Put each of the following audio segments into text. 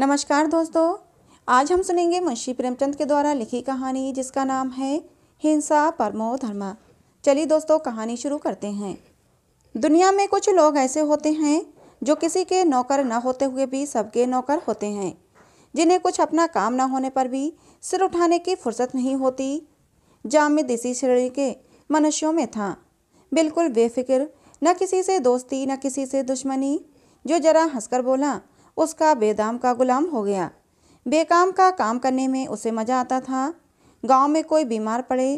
नमस्कार दोस्तों आज हम सुनेंगे मुंशी प्रेमचंद के द्वारा लिखी कहानी जिसका नाम है हिंसा परमो धर्म चलिए दोस्तों कहानी शुरू करते हैं दुनिया में कुछ लोग ऐसे होते हैं जो किसी के नौकर न होते हुए भी सबके नौकर होते हैं जिन्हें कुछ अपना काम न होने पर भी सिर उठाने की फुर्सत नहीं होती जामिद इसी श्रेणी के मनुष्यों में था बिल्कुल बेफिक्र न किसी से दोस्ती न किसी से दुश्मनी जो जरा हंसकर बोला उसका बेदाम का गुलाम हो गया बेकाम का काम करने में उसे मज़ा आता था गांव में कोई बीमार पड़े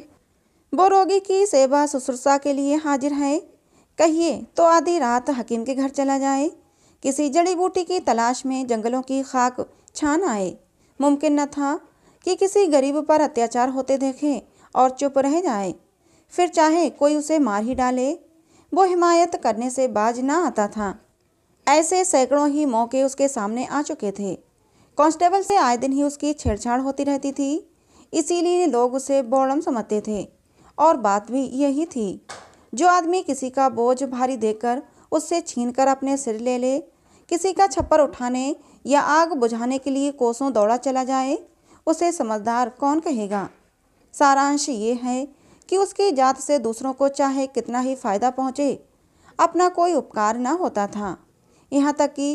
वो रोगी की सेवा शुश्रूषा के लिए हाजिर है कहिए तो आधी रात हकीम के घर चला जाए किसी जड़ी बूटी की तलाश में जंगलों की खाक छान आए मुमकिन न था कि किसी गरीब पर अत्याचार होते देखे और चुप रह जाए फिर चाहे कोई उसे मार ही डाले वो हिमायत करने से बाज ना आता था ऐसे सैकड़ों ही मौके उसके सामने आ चुके थे कांस्टेबल से आए दिन ही उसकी छेड़छाड़ होती रहती थी इसीलिए लोग उसे बोड़म समझते थे और बात भी यही थी जो आदमी किसी का बोझ भारी देकर उससे छीनकर अपने सिर ले ले किसी का छप्पर उठाने या आग बुझाने के लिए कोसों दौड़ा चला जाए उसे समझदार कौन कहेगा सारांश ये है कि उसकी जात से दूसरों को चाहे कितना ही फायदा पहुँचे अपना कोई उपकार न होता था यहाँ तक कि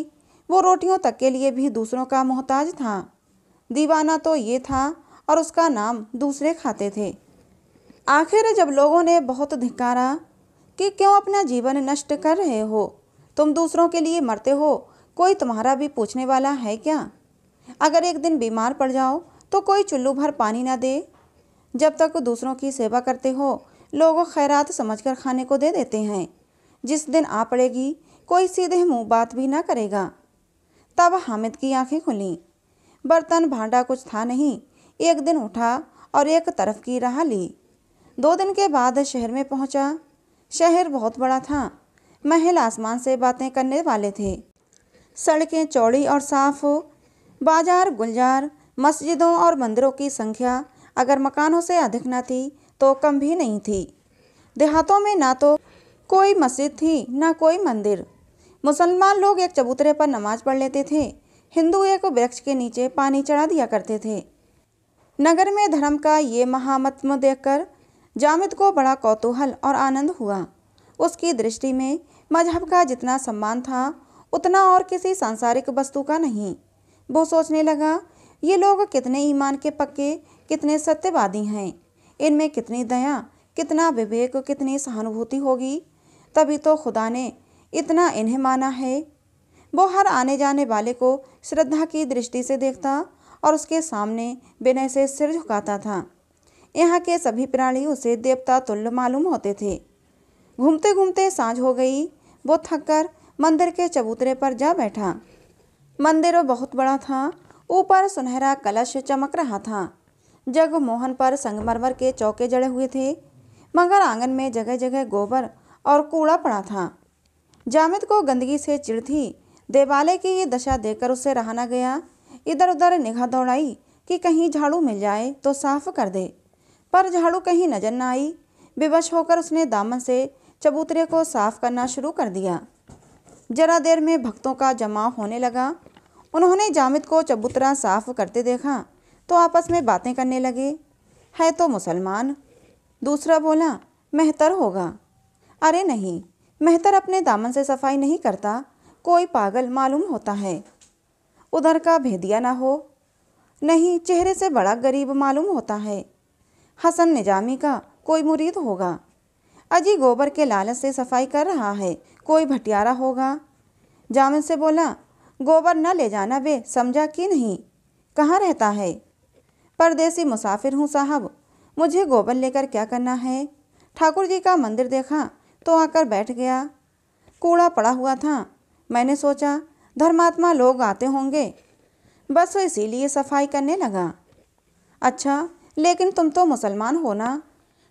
वो रोटियों तक के लिए भी दूसरों का मोहताज था दीवाना तो ये था और उसका नाम दूसरे खाते थे आखिर जब लोगों ने बहुत धिकारा कि क्यों अपना जीवन नष्ट कर रहे हो तुम दूसरों के लिए मरते हो कोई तुम्हारा भी पूछने वाला है क्या अगर एक दिन बीमार पड़ जाओ तो कोई चुल्लू भर पानी ना दे जब तक दूसरों की सेवा करते हो लोग खैरात समझकर खाने को दे देते हैं जिस दिन आ पड़ेगी कोई सीधे मुंह बात भी ना करेगा तब हामिद की आंखें खुली बर्तन भांडा कुछ था नहीं एक दिन उठा और एक तरफ की राह ली दो दिन के बाद शहर में पहुंचा। शहर बहुत बड़ा था महल आसमान से बातें करने वाले थे सड़कें चौड़ी और साफ बाजार गुलजार मस्जिदों और मंदिरों की संख्या अगर मकानों से अधिक ना थी तो कम भी नहीं थी देहातों में ना तो कोई मस्जिद थी ना कोई मंदिर मुसलमान लोग एक चबूतरे पर नमाज पढ़ लेते थे हिंदू एक वृक्ष के नीचे पानी चढ़ा दिया करते थे नगर में धर्म का ये महामत्म देखकर जामिद को बड़ा कौतूहल और आनंद हुआ उसकी दृष्टि में मजहब का जितना सम्मान था उतना और किसी सांसारिक वस्तु का नहीं वो सोचने लगा ये लोग कितने ईमान के पक्के कितने सत्यवादी हैं इनमें कितनी दया कितना विवेक कितनी सहानुभूति होगी तभी तो खुदा ने इतना इन्हें माना है वो हर आने जाने वाले को श्रद्धा की दृष्टि से देखता और उसके सामने विनय से सिर झुकाता था यहाँ के सभी प्राणी उसे देवता तुल्य मालूम होते थे घूमते घूमते सांझ हो गई वो थककर मंदिर के चबूतरे पर जा बैठा मंदिर बहुत बड़ा था ऊपर सुनहरा कलश चमक रहा था जग मोहन पर संगमरमर के चौके जड़े हुए थे मगर आंगन में जगह जगह गोबर और कूड़ा पड़ा था जामिद को गंदगी से चिड़ थी देवालय की ये दशा देखकर उसे रहाना गया इधर उधर निगाह दौड़ाई कि कहीं झाड़ू मिल जाए तो साफ कर दे पर झाड़ू कहीं नजर न आई विवश होकर उसने दामन से चबूतरे को साफ करना शुरू कर दिया जरा देर में भक्तों का जमाव होने लगा उन्होंने जामिद को चबूतरा साफ करते देखा तो आपस में बातें करने लगे है तो मुसलमान दूसरा बोला मेहतर होगा अरे नहीं मेहतर अपने दामन से सफाई नहीं करता कोई पागल मालूम होता है उधर का भेदिया ना हो नहीं चेहरे से बड़ा गरीब मालूम होता है हसन निजामी का कोई मुरीद होगा अजी गोबर के लालच से सफाई कर रहा है कोई भटियारा होगा जामिन से बोला गोबर न ले जाना बे समझा कि नहीं कहाँ रहता है परदेसी मुसाफिर हूँ साहब मुझे गोबर लेकर क्या करना है ठाकुर जी का मंदिर देखा तो आकर बैठ गया कूड़ा पड़ा हुआ था मैंने सोचा धर्मात्मा लोग आते होंगे बस वो इसीलिए सफाई करने लगा अच्छा लेकिन तुम तो मुसलमान हो ना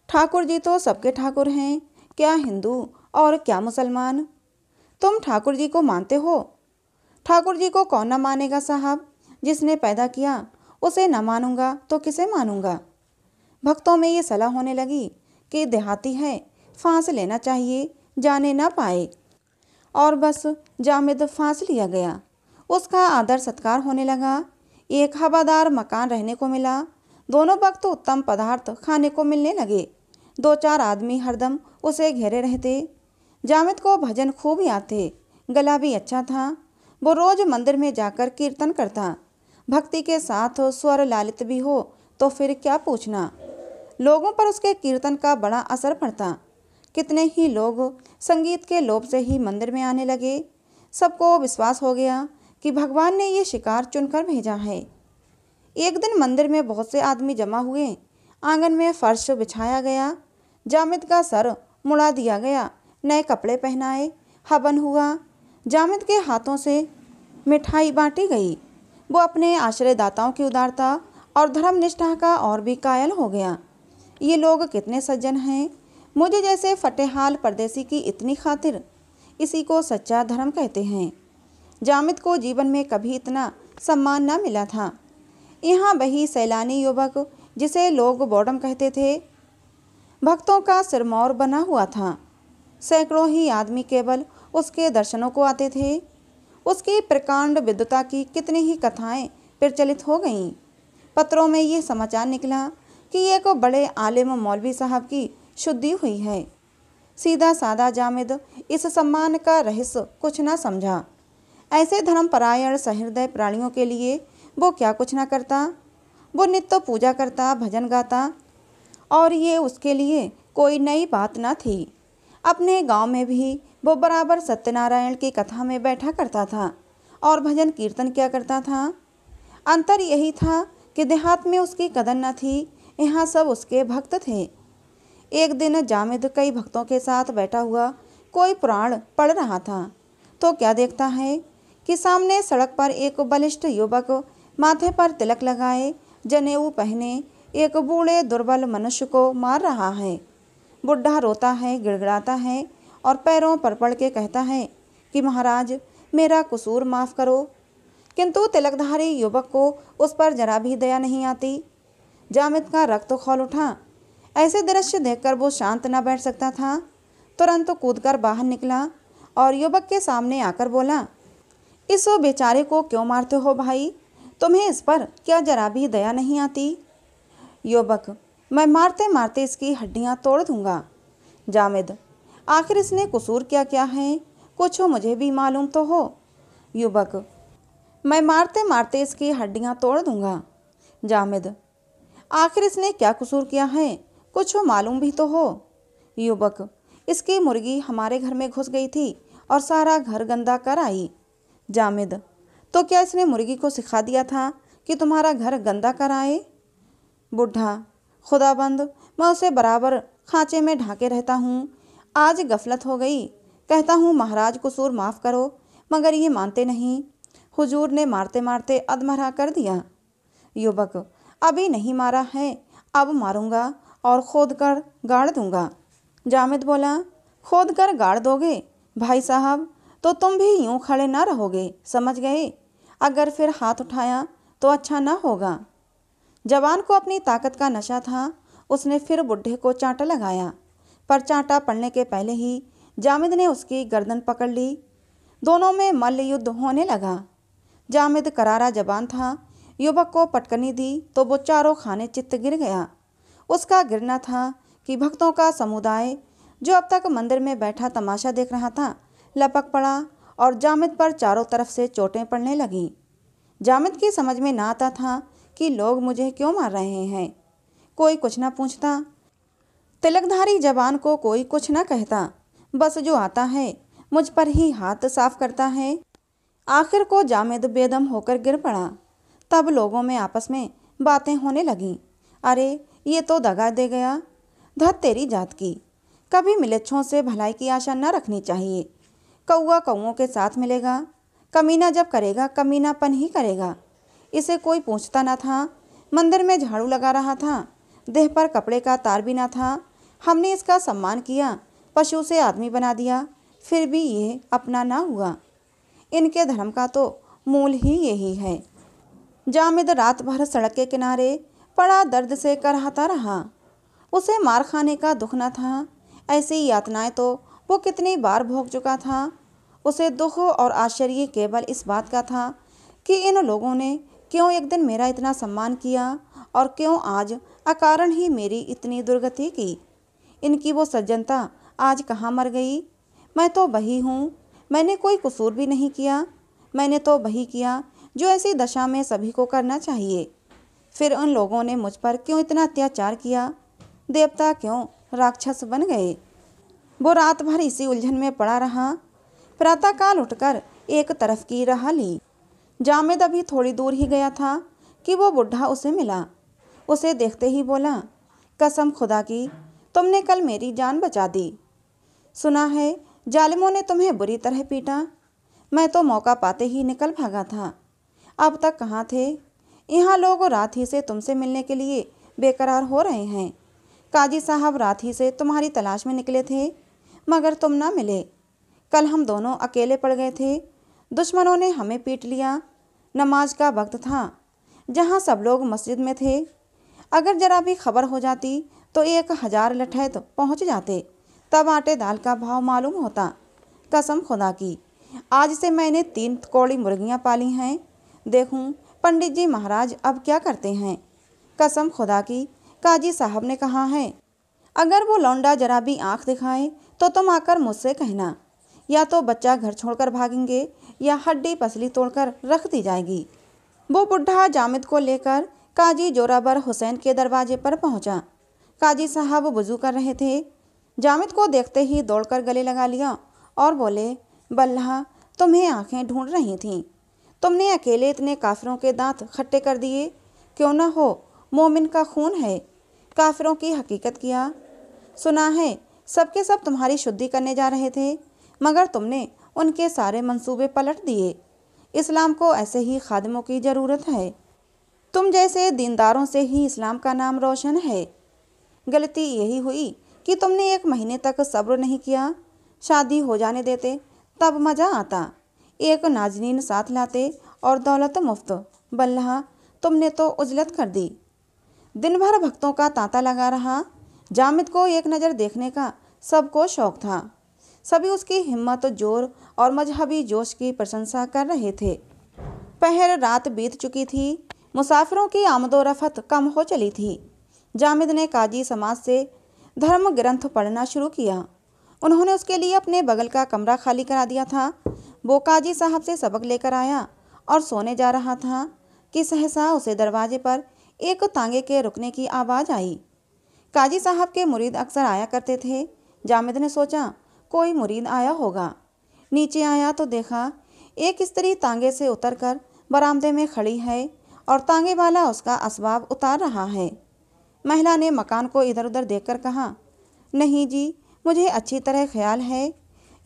ठाकुर जी तो सबके ठाकुर हैं क्या हिंदू और क्या मुसलमान तुम ठाकुर जी को मानते हो ठाकुर जी को कौन न मानेगा साहब जिसने पैदा किया उसे न मानूंगा तो किसे मानूंगा भक्तों में ये सलाह होने लगी कि देहाती है फांस लेना चाहिए जाने ना पाए और बस जामिद फांस लिया गया उसका आदर सत्कार होने लगा एक हवादार मकान रहने को मिला दोनों वक्त उत्तम पदार्थ खाने को मिलने लगे दो चार आदमी हरदम उसे घेरे रहते जामिद को भजन खूब याद थे गला भी अच्छा था वो रोज मंदिर में जाकर कीर्तन करता भक्ति के साथ स्वर लालित भी हो तो फिर क्या पूछना लोगों पर उसके कीर्तन का बड़ा असर पड़ता कितने ही लोग संगीत के लोभ से ही मंदिर में आने लगे सबको विश्वास हो गया कि भगवान ने ये शिकार चुनकर भेजा है एक दिन मंदिर में बहुत से आदमी जमा हुए आंगन में फर्श बिछाया गया जामिद का सर मुड़ा दिया गया नए कपड़े पहनाए हवन हुआ जामिद के हाथों से मिठाई बांटी गई वो अपने आश्रयदाताओं की उदारता और धर्मनिष्ठा का और भी कायल हो गया ये लोग कितने सज्जन हैं मुझे जैसे फतेहाल परदेसी की इतनी खातिर इसी को सच्चा धर्म कहते हैं जामिद को जीवन में कभी इतना सम्मान न मिला था यहाँ वही सैलानी युवक जिसे लोग बॉडम कहते थे भक्तों का सिरमौर बना हुआ था सैकड़ों ही आदमी केवल उसके दर्शनों को आते थे उसकी प्रकांड विद्युता की कितनी ही कथाएं प्रचलित हो गईं पत्रों में ये समाचार निकला कि एक बड़े आलिम मौलवी साहब की शुद्धि हुई है सीधा साधा जामिद इस सम्मान का रहस्य कुछ न समझा ऐसे धर्मपरायण सहृदय प्राणियों के लिए वो क्या कुछ न करता वो नित्य पूजा करता भजन गाता और ये उसके लिए कोई नई बात न थी अपने गांव में भी वो बराबर सत्यनारायण की कथा में बैठा करता था और भजन कीर्तन किया करता था अंतर यही था कि देहात में उसकी कदर न थी यहाँ सब उसके भक्त थे एक दिन जामिद कई भक्तों के साथ बैठा हुआ कोई पुराण पढ़ रहा था तो क्या देखता है कि सामने सड़क पर एक बलिष्ठ युवक माथे पर तिलक लगाए जनेऊ पहने एक बूढ़े दुर्बल मनुष्य को मार रहा है बुढ़ा रोता है गिड़गड़ाता है और पैरों पर पड़ के कहता है कि महाराज मेरा कसूर माफ़ करो किंतु तिलकधारी युवक को उस पर जरा भी दया नहीं आती जामिद का रक्त खोल उठा ऐसे दृश्य देखकर वो शांत न बैठ सकता था तुरंत तो कूदकर बाहर निकला और युवक के सामने आकर बोला इस बेचारे को क्यों मारते हो भाई तुम्हें इस पर क्या जरा भी दया नहीं आती युवक मैं मारते मारते इसकी हड्डियां तोड़ दूंगा जामिद आखिर इसने कसूर क्या क्या है कुछ हो मुझे भी मालूम तो हो युवक मैं मारते मारते इसकी हड्डियां तोड़ दूंगा जामिद आखिर इसने क्या कसूर किया है कुछ मालूम भी तो हो युवक इसकी मुर्गी हमारे घर में घुस गई थी और सारा घर गंदा कर आई जामिद तो क्या इसने मुर्गी को सिखा दिया था कि तुम्हारा घर गंदा कर आए बुढ़ा खुदाबंद मैं उसे बराबर खांचे में ढाके रहता हूँ आज गफलत हो गई कहता हूँ महाराज कसूर माफ़ करो मगर ये मानते नहीं हुजूर ने मारते मारते अधमरा कर दिया युवक अभी नहीं मारा है अब मारूंगा और खोद कर गाड़ दूंगा जामिद बोला खोद कर गाड़ दोगे भाई साहब तो तुम भी यूं खड़े ना रहोगे समझ गए अगर फिर हाथ उठाया तो अच्छा ना होगा जवान को अपनी ताकत का नशा था उसने फिर बुढ़े को चांटा लगाया पर चांटा पड़ने के पहले ही जामिद ने उसकी गर्दन पकड़ ली दोनों में मल्ल युद्ध होने लगा जामिद करारा जबान था युवक को पटकनी दी तो वो चारों खाने चित्त गिर गया उसका गिरना था कि भक्तों का समुदाय जो अब तक मंदिर में बैठा तमाशा देख रहा था लपक पड़ा और जामिद पर चारों तरफ से चोटें पड़ने लगीं जामिद की समझ में ना आता था कि लोग मुझे क्यों मार रहे हैं कोई कुछ ना पूछता तिलकधारी जवान को कोई कुछ ना कहता बस जो आता है मुझ पर ही हाथ साफ करता है आखिर को जामिद बेदम होकर गिर पड़ा तब लोगों में आपस में बातें होने लगीं अरे ये तो दगा दे गया धत तेरी जात की कभी मिलच्छों से भलाई की आशा न रखनी चाहिए कौआ कौओं के साथ मिलेगा कमीना जब करेगा कमीनापन ही करेगा इसे कोई पूछता न था मंदिर में झाड़ू लगा रहा था देह पर कपड़े का तार भी न था हमने इसका सम्मान किया पशु से आदमी बना दिया फिर भी ये अपना ना हुआ इनके धर्म का तो मूल ही यही है जामिद रात भर सड़क के किनारे पड़ा दर्द से कराहता रहा उसे मार खाने का दुख न था ऐसी यातनाएं तो वो कितनी बार भोग चुका था उसे दुख और आश्चर्य केवल इस बात का था कि इन लोगों ने क्यों एक दिन मेरा इतना सम्मान किया और क्यों आज अकारण ही मेरी इतनी दुर्गति की इनकी वो सज्जनता आज कहाँ मर गई मैं तो वही हूँ मैंने कोई कसूर भी नहीं किया मैंने तो वही किया जो ऐसी दशा में सभी को करना चाहिए फिर उन लोगों ने मुझ पर क्यों इतना अत्याचार किया देवता क्यों राक्षस बन गए वो रात भर इसी उलझन में पड़ा रहा प्रातःकाल उठकर एक तरफ की राह ली जामेद अभी थोड़ी दूर ही गया था कि वो बुढ़ा उसे मिला उसे देखते ही बोला कसम खुदा की तुमने कल मेरी जान बचा दी सुना है जालिमों ने तुम्हें बुरी तरह पीटा मैं तो मौका पाते ही निकल भागा था अब तक कहाँ थे यहाँ लोग रात ही से तुमसे मिलने के लिए बेकरार हो रहे हैं काजी साहब रात ही से तुम्हारी तलाश में निकले थे मगर तुम ना मिले कल हम दोनों अकेले पड़ गए थे दुश्मनों ने हमें पीट लिया नमाज का वक्त था जहाँ सब लोग मस्जिद में थे अगर जरा भी खबर हो जाती तो एक हजार लठैत पहुँच जाते तब आटे दाल का भाव मालूम होता कसम खुदा की आज से मैंने तीन कौड़ी मुर्गियाँ पाली हैं देखूँ पंडित जी महाराज अब क्या करते हैं कसम खुदा की काजी साहब ने कहा है अगर वो लौंडा जरा भी आंख दिखाए तो तुम आकर मुझसे कहना या तो बच्चा घर छोड़कर भागेंगे या हड्डी पसली तोड़कर रख दी जाएगी वो बुढ़ा जामिद को लेकर काजी जोराबर हुसैन के दरवाजे पर पहुंचा। काजी साहब वजू कर रहे थे जामिद को देखते ही दौड़कर गले लगा लिया और बोले बल्ला तुम्हें आंखें ढूंढ रही थीं तुमने अकेले इतने काफिरों के दांत खट्टे कर दिए क्यों ना हो मोमिन का खून है काफिरों की हकीकत किया सुना है सबके सब तुम्हारी शुद्धि करने जा रहे थे मगर तुमने उनके सारे मंसूबे पलट दिए इस्लाम को ऐसे ही खादमों की ज़रूरत है तुम जैसे दीनदारों से ही इस्लाम का नाम रोशन है गलती यही हुई कि तुमने एक महीने तक सब्र नहीं किया शादी हो जाने देते तब मज़ा आता एक नाजनीन साथ लाते और दौलत मुफ्त बल्ला तुमने तो उजलत कर दी दिन भर भक्तों का तांता लगा रहा जामिद को एक नज़र देखने का सबको शौक था सभी उसकी हिम्मत जोर और मजहबी जोश की प्रशंसा कर रहे थे पहर रात बीत चुकी थी मुसाफिरों की आमदोरफत कम हो चली थी जामिद ने काजी समाज से धर्म ग्रंथ पढ़ना शुरू किया उन्होंने उसके लिए अपने बगल का कमरा खाली करा दिया था वो काजी साहब से सबक लेकर आया और सोने जा रहा था कि सहसा उसे दरवाजे पर एक तांगे के रुकने की आवाज़ आई काजी साहब के मुरीद अक्सर आया करते थे जामिद ने सोचा कोई मुरीद आया होगा नीचे आया तो देखा एक स्त्री तांगे से उतरकर बरामदे में खड़ी है और तांगे वाला उसका असबाब उतार रहा है महिला ने मकान को इधर उधर देखकर कहा नहीं जी मुझे अच्छी तरह ख्याल है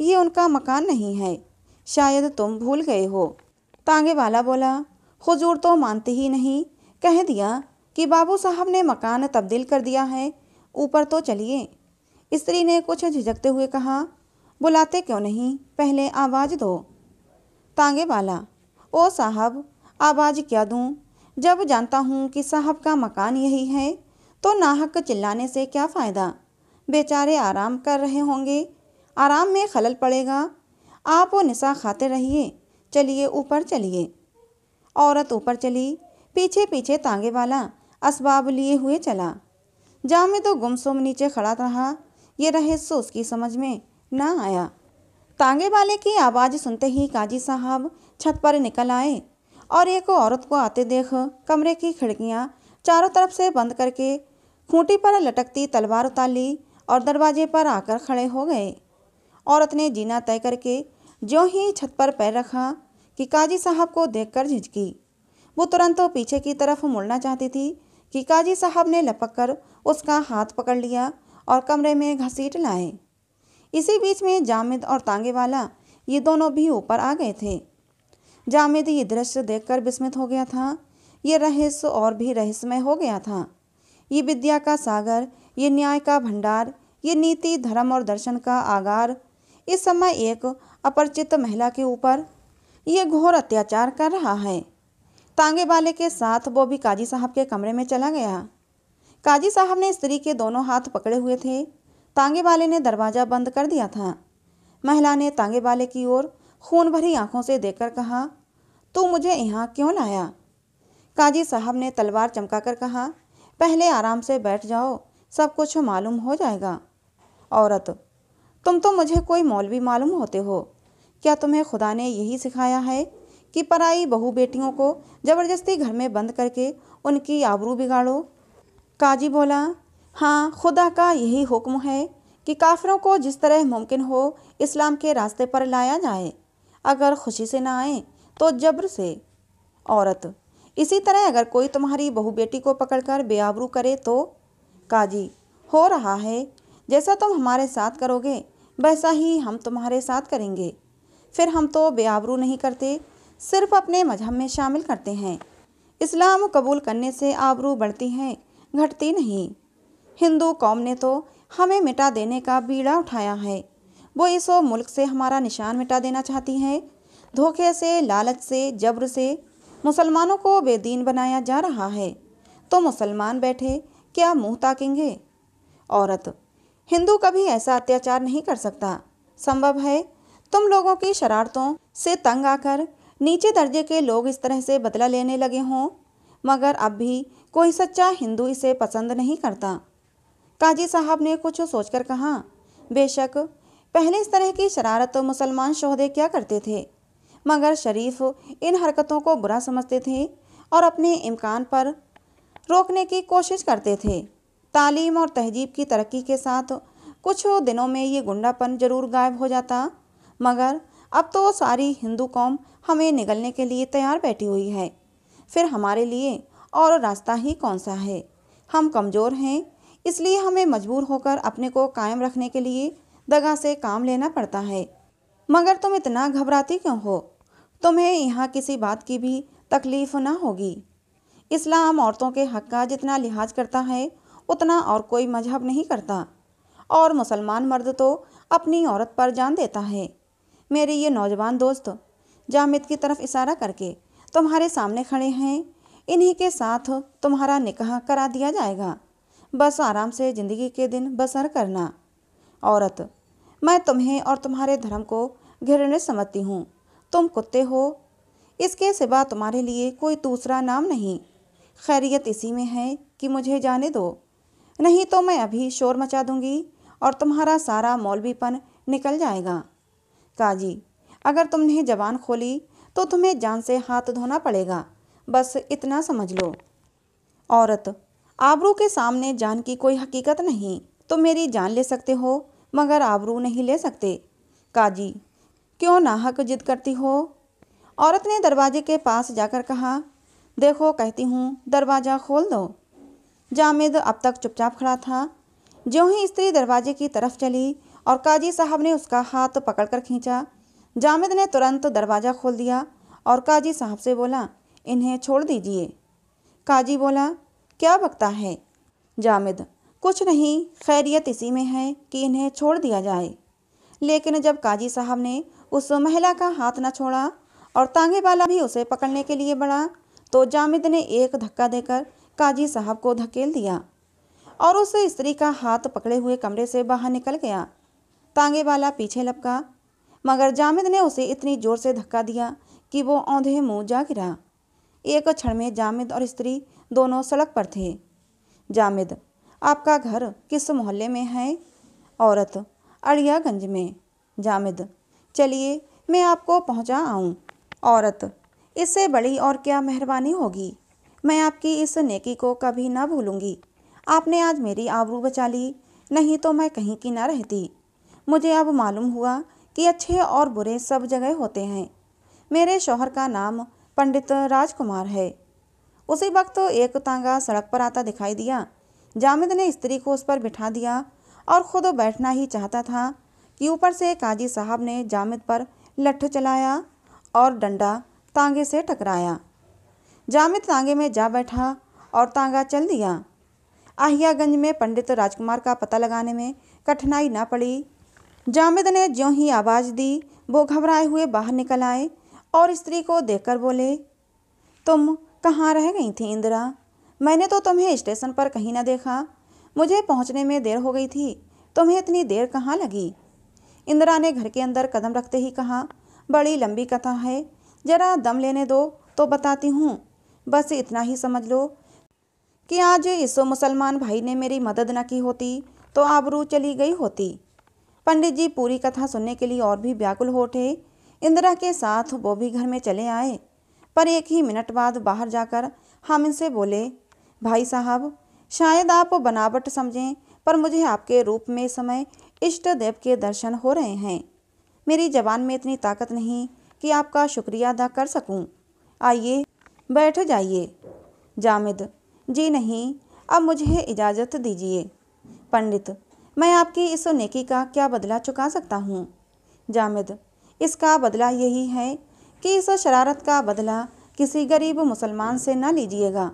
ये उनका मकान नहीं है शायद तुम भूल गए हो तांगे वाला बोला हुजूर तो मानते ही नहीं कह दिया कि बाबू साहब ने मकान तब्दील कर दिया है ऊपर तो चलिए स्त्री ने कुछ झिझकते हुए कहा बुलाते क्यों नहीं पहले आवाज़ दो तांगे वाला ओ साहब आवाज़ क्या दूँ जब जानता हूँ कि साहब का मकान यही है तो नाहक चिल्लाने से क्या फ़ायदा बेचारे आराम कर रहे होंगे आराम में खलल पड़ेगा आप वो निशा खाते रहिए चलिए ऊपर चलिए औरत ऊपर चली पीछे पीछे तांगे वाला असबाब लिए हुए चला में तो गुमसुम नीचे खड़ा रहा ये रहस्य उसकी समझ में ना आया तांगे वाले की आवाज़ सुनते ही काजी साहब छत पर निकल आए और एक औरत को आते देख कमरे की खिड़कियाँ चारों तरफ से बंद करके खूंटी पर लटकती तलवार उतार ली और दरवाजे पर आकर खड़े हो गए औरत ने जीना तय करके जो ही छत पर पैर रखा कि काजी साहब को देखकर झिझकी वो तुरंत पीछे की तरफ मुड़ना चाहती थी कि काजी साहब ने लपक कर उसका हाथ पकड़ लिया और कमरे में घसीट लाए इसी बीच में जामिद और तांगे वाला ये दोनों भी ऊपर आ गए थे जामिद ये दृश्य देखकर विस्मित हो गया था ये रहस्य और भी रहस्यमय हो गया था ये विद्या का सागर ये न्याय का भंडार ये नीति धर्म और दर्शन का आगार इस समय एक अपरिचित महिला के ऊपर ये घोर अत्याचार कर रहा है तांगे वाले के साथ वो भी काजी साहब के कमरे में चला गया काजी साहब ने स्त्री के दोनों हाथ पकड़े हुए थे तांगे वाले ने दरवाज़ा बंद कर दिया था महिला ने तांगे वाले की ओर खून भरी आंखों से देखकर कहा तू मुझे यहाँ क्यों लाया काजी साहब ने तलवार चमकाकर कहा पहले आराम से बैठ जाओ सब कुछ मालूम हो जाएगा औरत तुम तो मुझे कोई मौलवी मालूम होते हो क्या तुम्हें खुदा ने यही सिखाया है कि पराई बहू बेटियों को ज़बरदस्ती घर में बंद करके उनकी आबरू बिगाड़ो काजी बोला हाँ खुदा का यही हुक्म है कि काफिरों को जिस तरह मुमकिन हो इस्लाम के रास्ते पर लाया जाए अगर खुशी से ना आए तो जबर से औरत इसी तरह अगर कोई तुम्हारी बहू बेटी को पकड़कर बेआबरू करे तो काजी हो रहा है जैसा तुम हमारे साथ करोगे वैसा ही हम तुम्हारे साथ करेंगे फिर हम तो बेआबरू नहीं करते सिर्फ अपने मजहब में शामिल करते हैं इस्लाम कबूल करने से आबरू बढ़ती है घटती नहीं हिंदू कौम ने तो हमें मिटा देने का बीड़ा उठाया है वो इस मुल्क से हमारा निशान मिटा देना चाहती है धोखे से लालच से जबर से मुसलमानों को बेदीन बनाया जा रहा है तो मुसलमान बैठे क्या मुँह ताकेंगे औरत हिंदू कभी ऐसा अत्याचार नहीं कर सकता संभव है तुम लोगों की शरारतों से तंग आकर नीचे दर्जे के लोग इस तरह से बदला लेने लगे हों मगर अब भी कोई सच्चा हिंदू इसे पसंद नहीं करता काजी साहब ने कुछ सोचकर कहा बेशक पहले इस तरह की शरारत तो मुसलमान शोहदे क्या करते थे मगर शरीफ इन हरकतों को बुरा समझते थे और अपने इम्कान पर रोकने की कोशिश करते थे तालीम और तहजीब की तरक्की के साथ कुछ दिनों में ये गुंडापन जरूर गायब हो जाता मगर अब तो सारी हिंदू कौम हमें निगलने के लिए तैयार बैठी हुई है फिर हमारे लिए और रास्ता ही कौन सा है हम कमज़ोर हैं इसलिए हमें मजबूर होकर अपने को कायम रखने के लिए दगा से काम लेना पड़ता है मगर तुम इतना घबराती क्यों हो तुम्हें यहाँ किसी बात की भी तकलीफ ना होगी इस्लाम औरतों के हक का जितना लिहाज करता है उतना और कोई मजहब नहीं करता और मुसलमान मर्द तो अपनी औरत पर जान देता है मेरे ये नौजवान दोस्त जामिद की तरफ इशारा करके तुम्हारे सामने खड़े हैं इन्हीं के साथ तुम्हारा निकाह करा दिया जाएगा बस आराम से ज़िंदगी के दिन बसर करना औरत मैं तुम्हें और तुम्हारे धर्म को घृणित समझती हूँ तुम कुत्ते हो इसके सिवा तुम्हारे लिए कोई दूसरा नाम नहीं खैरियत इसी में है कि मुझे जाने दो नहीं तो मैं अभी शोर मचा दूंगी और तुम्हारा सारा मौलवीपन निकल जाएगा काजी अगर तुमने जबान खोली तो तुम्हें जान से हाथ धोना पड़ेगा बस इतना समझ लो औरत आबरू के सामने जान की कोई हकीकत नहीं तुम मेरी जान ले सकते हो मगर आबरू नहीं ले सकते काजी क्यों नाहक जिद करती हो औरत ने दरवाजे के पास जाकर कहा देखो कहती हूँ दरवाज़ा खोल दो जामिद अब तक चुपचाप खड़ा था ज्यों ही स्त्री दरवाजे की तरफ चली और काजी साहब ने उसका हाथ पकड़कर खींचा जामिद ने तुरंत दरवाज़ा खोल दिया और काजी साहब से बोला इन्हें छोड़ दीजिए काजी बोला क्या बकता है जामिद कुछ नहीं खैरियत इसी में है कि इन्हें छोड़ दिया जाए लेकिन जब काजी साहब ने उस महिला का हाथ न छोड़ा और तांगे वाला भी उसे पकड़ने के लिए बढ़ा तो जामिद ने एक धक्का देकर काजी साहब को धकेल दिया और उस स्त्री का हाथ पकड़े हुए कमरे से बाहर निकल गया तांगे वाला पीछे लपका मगर जामिद ने उसे इतनी जोर से धक्का दिया कि वो औंधे मुंह जा गिरा एक क्षण में जामिद और स्त्री दोनों सड़क पर थे जामिद आपका घर किस मोहल्ले में है औरत अड़ियागंज में जामिद चलिए मैं आपको पहुंचा आऊँ औरत इससे बड़ी और क्या मेहरबानी होगी मैं आपकी इस नेकी को कभी ना भूलूंगी आपने आज मेरी आबरू बचा ली नहीं तो मैं कहीं की ना रहती मुझे अब मालूम हुआ कि अच्छे और बुरे सब जगह होते हैं मेरे शोहर का नाम पंडित राजकुमार है उसी वक्त तो एक तांगा सड़क पर आता दिखाई दिया जामिद ने स्त्री को उस पर बिठा दिया और खुद बैठना ही चाहता था कि ऊपर से काजी साहब ने जामिद पर लठ चलाया और डंडा तांगे से टकराया जामिद तांगे में जा बैठा और तांगा चल दिया आहियागंज में पंडित राजकुमार का पता लगाने में कठिनाई ना पड़ी जामिद ने ज्यों ही आवाज़ दी वो घबराए हुए बाहर निकल आए और स्त्री को देखकर बोले तुम कहाँ रह गई थी इंदिरा मैंने तो तुम्हें स्टेशन पर कहीं ना देखा मुझे पहुँचने में देर हो गई थी तुम्हें इतनी देर कहाँ लगी इंदिरा ने घर के अंदर कदम रखते ही कहा बड़ी लंबी कथा है जरा दम लेने दो तो बताती हूँ बस इतना ही समझ लो कि आज इस मुसलमान भाई ने मेरी मदद न की होती तो आबरू चली गई होती पंडित जी पूरी कथा सुनने के लिए और भी व्याकुल हो उठे इंदिरा के साथ वो भी घर में चले आए पर एक ही मिनट बाद बाहर जाकर हम इनसे बोले भाई साहब शायद आप बनावट समझें पर मुझे आपके रूप में समय इष्ट देव के दर्शन हो रहे हैं मेरी जबान में इतनी ताकत नहीं कि आपका शुक्रिया अदा कर सकूं। आइए बैठ जाइए जामिद जी नहीं अब मुझे इजाज़त दीजिए पंडित मैं आपकी इस नेकी का क्या बदला चुका सकता हूँ जामिद इसका बदला यही है कि इस शरारत का बदला किसी गरीब मुसलमान से ना लीजिएगा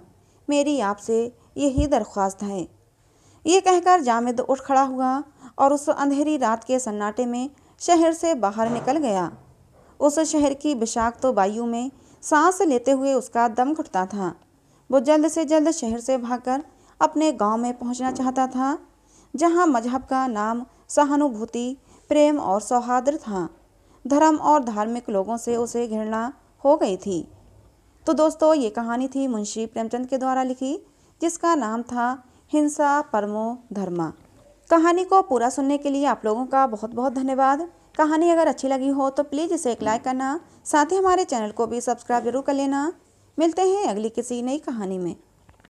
मेरी आपसे यही दरख्वास्त है ये कहकर जामिद उठ खड़ा हुआ और उस अंधेरी रात के सन्नाटे में शहर से बाहर निकल गया उस शहर की विषाक्त तो वायु में सांस लेते हुए उसका दम घुटता था वो जल्द से जल्द शहर से भागकर अपने गांव में पहुंचना चाहता था जहां मजहब का नाम सहानुभूति प्रेम और सौहार्द था धर्म और धार्मिक लोगों से उसे घृणा हो गई थी तो दोस्तों ये कहानी थी मुंशी प्रेमचंद के द्वारा लिखी जिसका नाम था हिंसा परमो धर्मा कहानी को पूरा सुनने के लिए आप लोगों का बहुत बहुत धन्यवाद कहानी अगर अच्छी लगी हो तो प्लीज़ इसे एक लाइक करना साथ ही हमारे चैनल को भी सब्सक्राइब जरूर कर लेना मिलते हैं अगली किसी नई कहानी में